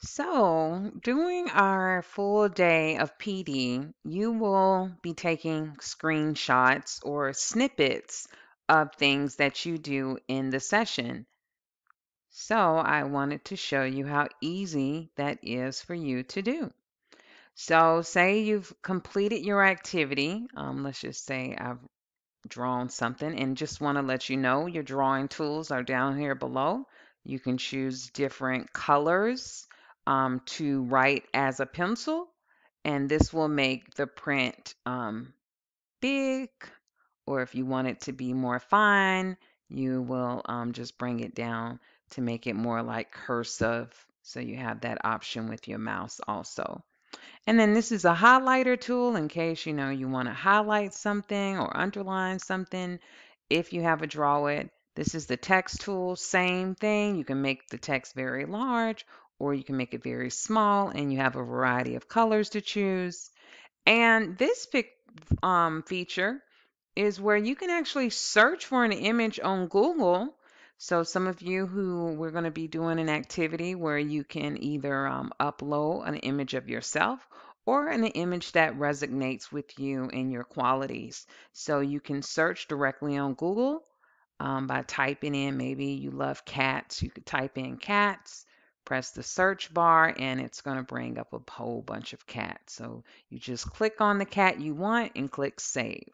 So, during our full day of PD, you will be taking screenshots or snippets of things that you do in the session. So, I wanted to show you how easy that is for you to do. So, say you've completed your activity. Um, let's just say I've drawn something and just want to let you know your drawing tools are down here below. You can choose different colors um, to write as a pencil and this will make the print um, big or if you want it to be more fine you will um, just bring it down to make it more like cursive so you have that option with your mouse also and then this is a highlighter tool in case you know you want to highlight something or underline something if you have a draw it this is the text tool same thing you can make the text very large or you can make it very small and you have a variety of colors to choose. And this pic, um, feature is where you can actually search for an image on Google. So some of you who we're going to be doing an activity where you can either um, upload an image of yourself or an image that resonates with you and your qualities. So you can search directly on Google um, by typing in maybe you love cats, you could type in cats press the search bar and it's going to bring up a whole bunch of cats. So you just click on the cat you want and click save.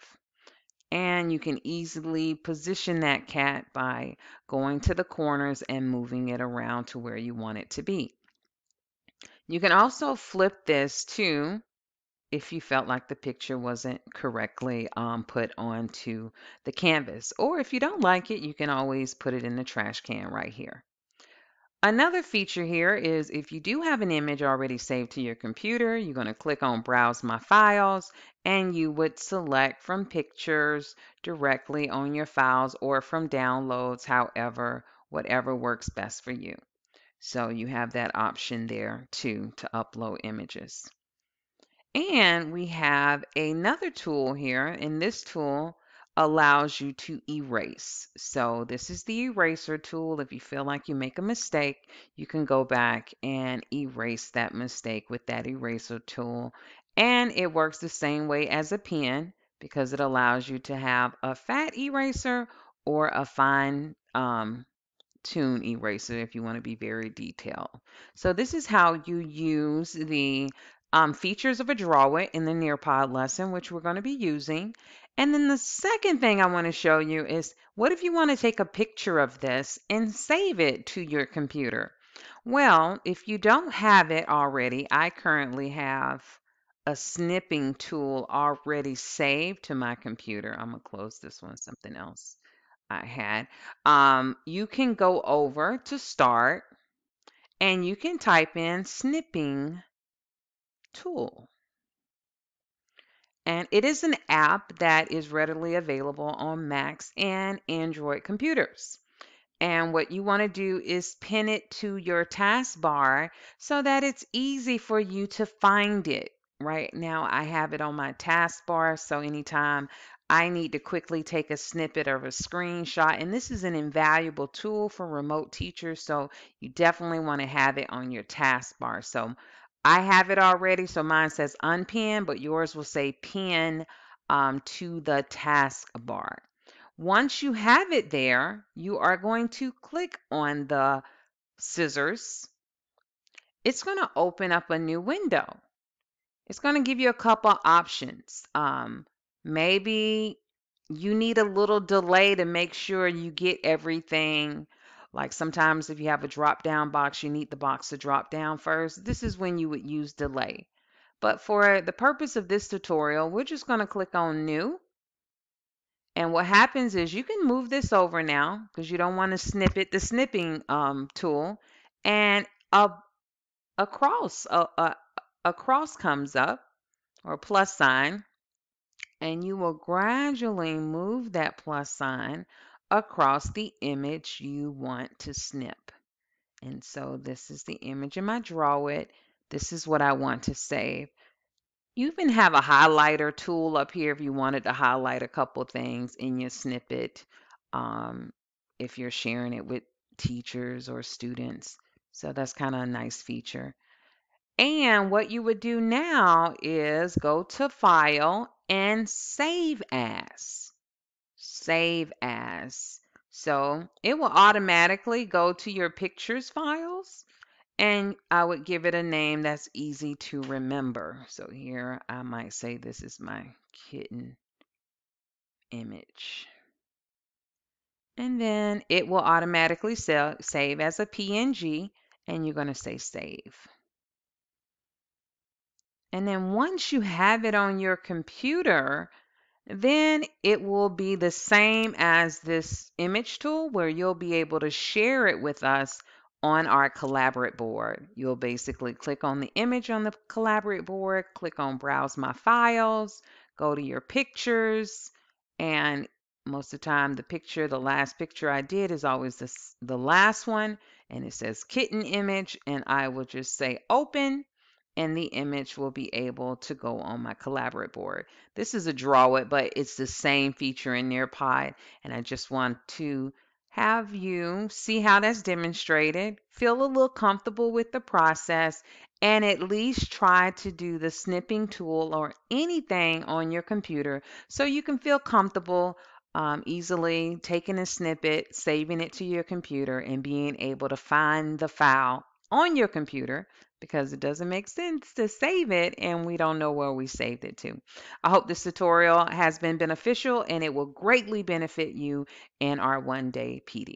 And you can easily position that cat by going to the corners and moving it around to where you want it to be. You can also flip this too if you felt like the picture wasn't correctly um, put onto the canvas. Or if you don't like it, you can always put it in the trash can right here. Another feature here is if you do have an image already saved to your computer, you're going to click on Browse My Files and you would select from pictures directly on your files or from downloads, however, whatever works best for you. So you have that option there too to upload images. And we have another tool here. In this tool, allows you to erase. So this is the eraser tool. If you feel like you make a mistake, you can go back and erase that mistake with that eraser tool. And it works the same way as a pen because it allows you to have a fat eraser or a fine um, tune eraser if you want to be very detailed. So this is how you use the um, features of a drawer in the Nearpod lesson, which we're going to be using. And then the second thing I want to show you is what if you want to take a picture of this and save it to your computer? Well, if you don't have it already, I currently have a snipping tool already saved to my computer. I'm going to close this one, something else I had. Um, you can go over to start and you can type in snipping tool. And it is an app that is readily available on Macs and Android computers. And what you want to do is pin it to your taskbar so that it's easy for you to find it. Right now, I have it on my taskbar, so anytime I need to quickly take a snippet or a screenshot, and this is an invaluable tool for remote teachers, so you definitely want to have it on your taskbar. So I have it already, so mine says unpin, but yours will say pin um, to the taskbar. Once you have it there, you are going to click on the scissors. It's going to open up a new window. It's going to give you a couple options. Um, maybe you need a little delay to make sure you get everything like sometimes if you have a drop down box, you need the box to drop down first. This is when you would use delay. But for the purpose of this tutorial, we're just going to click on new. And what happens is you can move this over now because you don't want to snip it, the snipping um, tool. And a, a cross, a, a, a cross comes up or plus sign. And you will gradually move that plus sign across the image you want to snip. And so this is the image in my draw it. This is what I want to save. You can have a highlighter tool up here if you wanted to highlight a couple things in your snippet um, if you're sharing it with teachers or students. So that's kind of a nice feature. And what you would do now is go to File and Save As save as. So it will automatically go to your pictures files and I would give it a name that's easy to remember. So here I might say this is my kitten image. And then it will automatically sell, save as a PNG and you're going to say save. And then once you have it on your computer, then it will be the same as this image tool where you'll be able to share it with us on our Collaborate board. You'll basically click on the image on the Collaborate board, click on Browse My Files, go to your pictures, and most of the time the picture, the last picture I did is always this, the last one, and it says kitten image, and I will just say open, and the image will be able to go on my collaborate board. This is a draw it, but it's the same feature in Nearpod. And I just want to have you see how that's demonstrated, feel a little comfortable with the process, and at least try to do the snipping tool or anything on your computer so you can feel comfortable um, easily taking a snippet, saving it to your computer, and being able to find the file on your computer because it doesn't make sense to save it and we don't know where we saved it to. I hope this tutorial has been beneficial and it will greatly benefit you in our one day PD.